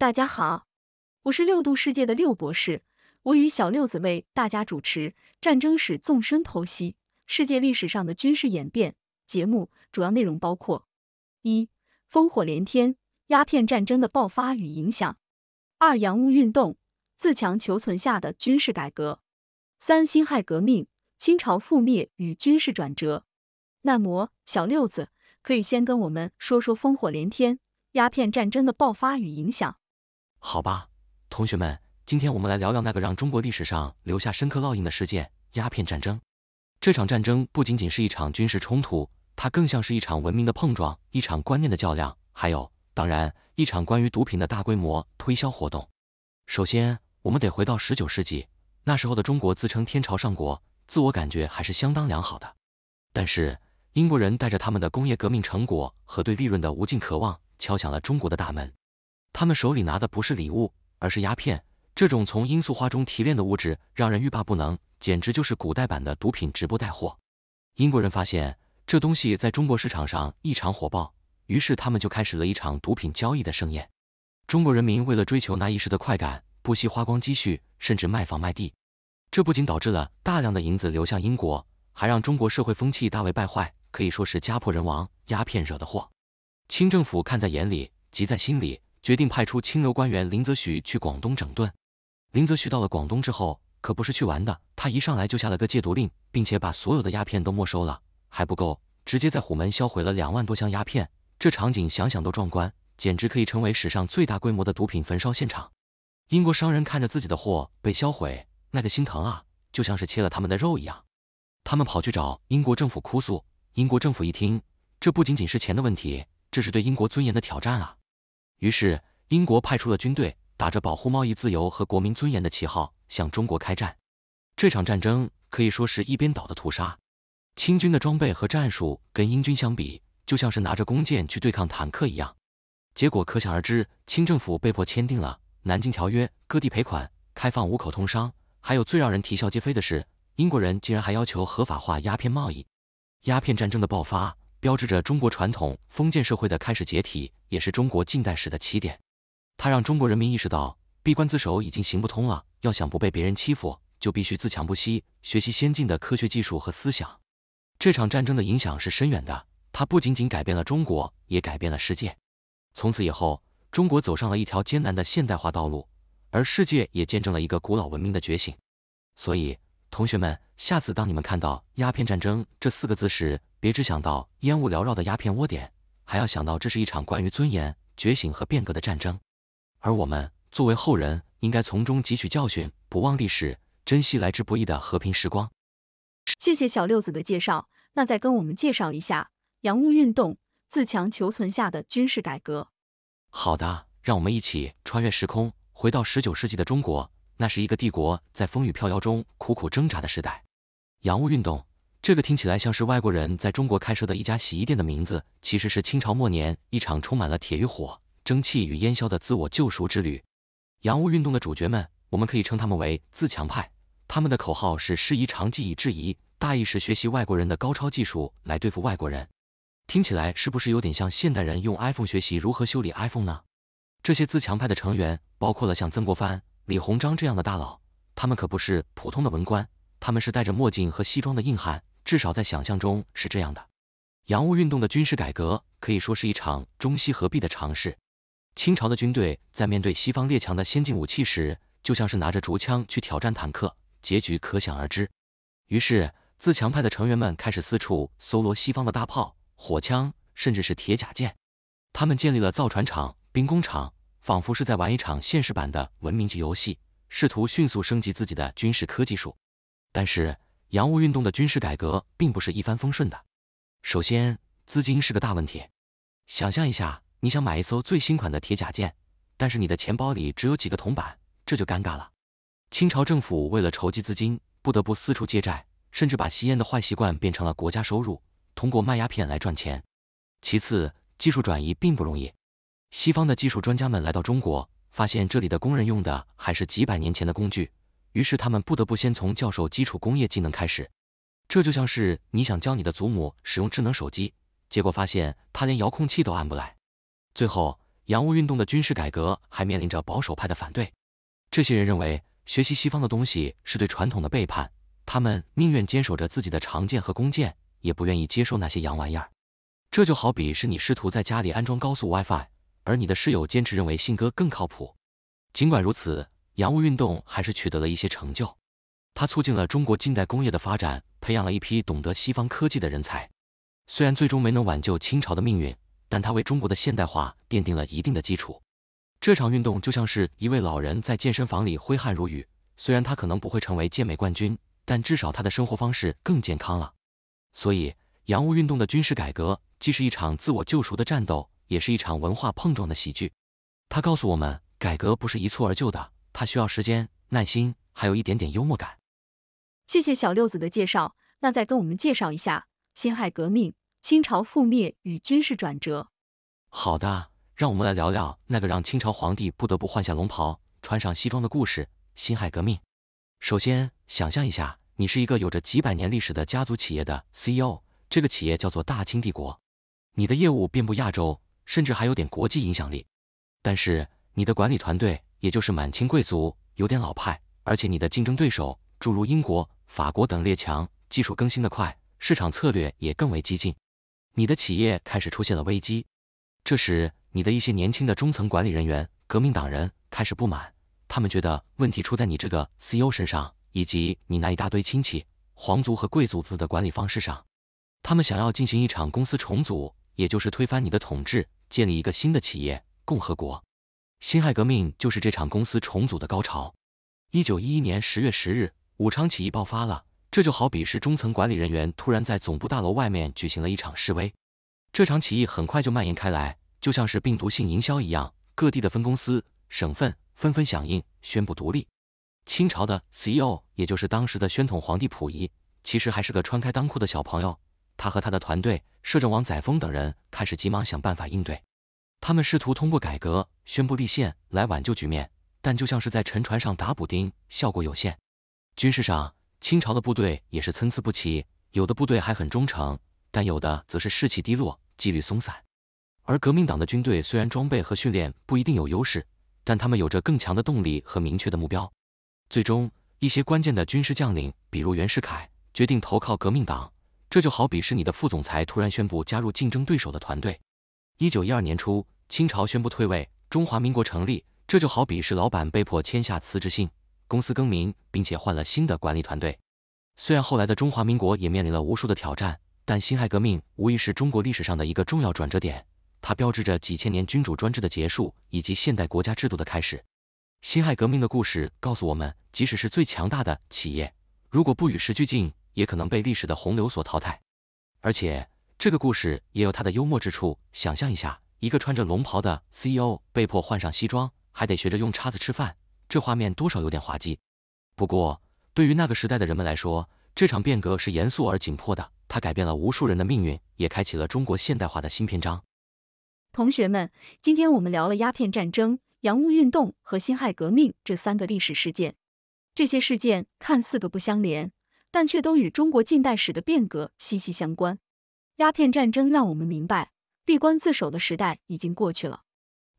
大家好，我是六度世界的六博士，我与小六子为大家主持《战争史纵深剖析：世界历史上的军事演变》节目，主要内容包括：一、烽火连天，鸦片战争的爆发与影响；二、洋务运动，自强求存下的军事改革；三、辛亥革命，清朝覆灭与军事转折。那么，小六子，可以先跟我们说说烽火连天，鸦片战争的爆发与影响。好吧，同学们，今天我们来聊聊那个让中国历史上留下深刻烙印的事件——鸦片战争。这场战争不仅仅是一场军事冲突，它更像是一场文明的碰撞，一场观念的较量，还有，当然，一场关于毒品的大规模推销活动。首先，我们得回到十九世纪，那时候的中国自称天朝上国，自我感觉还是相当良好的。但是，英国人带着他们的工业革命成果和对利润的无尽渴望，敲响了中国的大门。他们手里拿的不是礼物，而是鸦片。这种从罂粟花中提炼的物质，让人欲罢不能，简直就是古代版的毒品直播带货。英国人发现这东西在中国市场上异常火爆，于是他们就开始了一场毒品交易的盛宴。中国人民为了追求那一时的快感，不惜花光积蓄，甚至卖房卖地。这不仅导致了大量的银子流向英国，还让中国社会风气大为败坏，可以说是家破人亡，鸦片惹的祸。清政府看在眼里，急在心里。决定派出清流官员林则徐去广东整顿。林则徐到了广东之后，可不是去玩的，他一上来就下了个戒毒令，并且把所有的鸦片都没收了，还不够，直接在虎门销毁了两万多箱鸦片，这场景想想都壮观，简直可以成为史上最大规模的毒品焚烧现场。英国商人看着自己的货被销毁，那个心疼啊，就像是切了他们的肉一样，他们跑去找英国政府哭诉，英国政府一听，这不仅仅是钱的问题，这是对英国尊严的挑战啊。于是，英国派出了军队，打着保护贸易自由和国民尊严的旗号，向中国开战。这场战争可以说是一边倒的屠杀。清军的装备和战术跟英军相比，就像是拿着弓箭去对抗坦克一样，结果可想而知。清政府被迫签订了《南京条约》，割地赔款，开放五口通商，还有最让人啼笑皆非的是，英国人竟然还要求合法化鸦片贸易。鸦片战争的爆发。标志着中国传统封建社会的开始解体，也是中国近代史的起点。它让中国人民意识到，闭关自守已经行不通了。要想不被别人欺负，就必须自强不息，学习先进的科学技术和思想。这场战争的影响是深远的，它不仅仅改变了中国，也改变了世界。从此以后，中国走上了一条艰难的现代化道路，而世界也见证了一个古老文明的觉醒。所以，同学们，下次当你们看到鸦片战争这四个字时，别只想到烟雾缭绕的鸦片窝点，还要想到这是一场关于尊严、觉醒和变革的战争。而我们作为后人，应该从中汲取教训，不忘历史，珍惜来之不易的和平时光。谢谢小六子的介绍，那再跟我们介绍一下洋务运动、自强求存下的军事改革。好的，让我们一起穿越时空，回到十九世纪的中国。那是一个帝国在风雨飘摇中苦苦挣扎的时代。洋务运动，这个听起来像是外国人在中国开设的一家洗衣店的名字，其实是清朝末年一场充满了铁与火、蒸汽与烟硝的自我救赎之旅。洋务运动的主角们，我们可以称他们为自强派，他们的口号是师夷长技以制夷，大意是学习外国人的高超技术来对付外国人。听起来是不是有点像现代人用 iPhone 学习如何修理 iPhone 呢？这些自强派的成员包括了像曾国藩。李鸿章这样的大佬，他们可不是普通的文官，他们是戴着墨镜和西装的硬汉，至少在想象中是这样的。洋务运动的军事改革可以说是一场中西合璧的尝试。清朝的军队在面对西方列强的先进武器时，就像是拿着竹枪去挑战坦克，结局可想而知。于是，自强派的成员们开始四处搜罗西方的大炮、火枪，甚至是铁甲舰。他们建立了造船厂、兵工厂。仿佛是在玩一场现实版的文明级游戏，试图迅速升级自己的军事科技术。但是，洋务运动的军事改革并不是一帆风顺的。首先，资金是个大问题。想象一下，你想买一艘最新款的铁甲舰，但是你的钱包里只有几个铜板，这就尴尬了。清朝政府为了筹集资金，不得不四处借债，甚至把吸烟的坏习惯变成了国家收入，通过卖鸦片来赚钱。其次，技术转移并不容易。西方的技术专家们来到中国，发现这里的工人用的还是几百年前的工具，于是他们不得不先从教授基础工业技能开始。这就像是你想教你的祖母使用智能手机，结果发现他连遥控器都按不来。最后，洋务运动的军事改革还面临着保守派的反对，这些人认为学习西方的东西是对传统的背叛，他们宁愿坚守着自己的长剑和弓箭，也不愿意接受那些洋玩意儿。这就好比是你试图在家里安装高速 WiFi。而你的室友坚持认为信鸽更靠谱。尽管如此，洋务运动还是取得了一些成就。它促进了中国近代工业的发展，培养了一批懂得西方科技的人才。虽然最终没能挽救清朝的命运，但它为中国的现代化奠定了一定的基础。这场运动就像是一位老人在健身房里挥汗如雨，虽然他可能不会成为健美冠军，但至少他的生活方式更健康了。所以，洋务运动的军事改革既是一场自我救赎的战斗。也是一场文化碰撞的喜剧，他告诉我们，改革不是一蹴而就的，它需要时间、耐心，还有一点点幽默感。谢谢小六子的介绍，那再跟我们介绍一下辛亥革命、清朝覆灭与军事转折。好的，让我们来聊聊那个让清朝皇帝不得不换下龙袍，穿上西装的故事——辛亥革命。首先，想象一下，你是一个有着几百年历史的家族企业的 CEO，这个企业叫做大清帝国，你的业务遍布亚洲。甚至还有点国际影响力，但是你的管理团队，也就是满清贵族，有点老派，而且你的竞争对手，诸如英国、法国等列强，技术更新的快，市场策略也更为激进，你的企业开始出现了危机。这时，你的一些年轻的中层管理人员，革命党人开始不满，他们觉得问题出在你这个 CEO 身上，以及你那一大堆亲戚、皇族和贵族族的管理方式上。他们想要进行一场公司重组，也就是推翻你的统治，建立一个新的企业共和国。辛亥革命就是这场公司重组的高潮。一九一一年十月十日，武昌起义爆发了，这就好比是中层管理人员突然在总部大楼外面举行了一场示威。这场起义很快就蔓延开来，就像是病毒性营销一样，各地的分公司、省份纷纷响应，宣布独立。清朝的 CEO，也就是当时的宣统皇帝溥仪，其实还是个穿开裆裤的小朋友。他和他的团队，摄政王载沣等人开始急忙想办法应对。他们试图通过改革、宣布立宪来挽救局面，但就像是在沉船上打补丁，效果有限。军事上，清朝的部队也是参差不齐，有的部队还很忠诚，但有的则是士气低落、纪律松散。而革命党的军队虽然装备和训练不一定有优势，但他们有着更强的动力和明确的目标。最终，一些关键的军事将领，比如袁世凯，决定投靠革命党。这就好比是你的副总裁突然宣布加入竞争对手的团队。一九一二年初，清朝宣布退位，中华民国成立。这就好比是老板被迫签下辞职信，公司更名，并且换了新的管理团队。虽然后来的中华民国也面临了无数的挑战，但辛亥革命无疑是中国历史上的一个重要转折点，它标志着几千年君主专制的结束以及现代国家制度的开始。辛亥革命的故事告诉我们，即使是最强大的企业，如果不与时俱进，也可能被历史的洪流所淘汰，而且这个故事也有它的幽默之处。想象一下，一个穿着龙袍的 CEO 被迫换上西装，还得学着用叉子吃饭，这画面多少有点滑稽。不过，对于那个时代的人们来说，这场变革是严肃而紧迫的。它改变了无数人的命运，也开启了中国现代化的新篇章。同学们，今天我们聊了鸦片战争、洋务运动和辛亥革命这三个历史事件，这些事件看似各不相连。但却都与中国近代史的变革息息相关。鸦片战争让我们明白，闭关自守的时代已经过去了，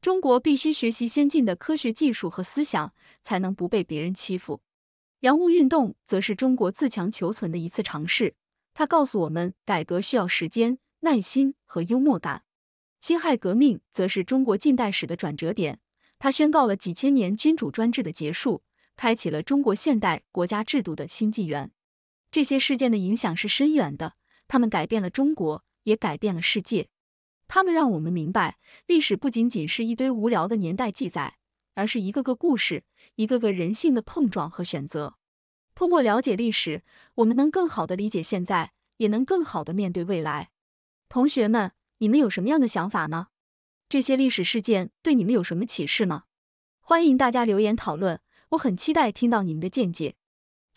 中国必须学习先进的科学技术和思想，才能不被别人欺负。洋务运动则是中国自强求存的一次尝试，它告诉我们，改革需要时间、耐心和幽默感。辛亥革命则是中国近代史的转折点，它宣告了几千年君主专制的结束，开启了中国现代国家制度的新纪元。这些事件的影响是深远的，他们改变了中国，也改变了世界。他们让我们明白，历史不仅仅是一堆无聊的年代记载，而是一个个故事，一个个人性的碰撞和选择。通过了解历史，我们能更好的理解现在，也能更好的面对未来。同学们，你们有什么样的想法呢？这些历史事件对你们有什么启示吗？欢迎大家留言讨论，我很期待听到你们的见解。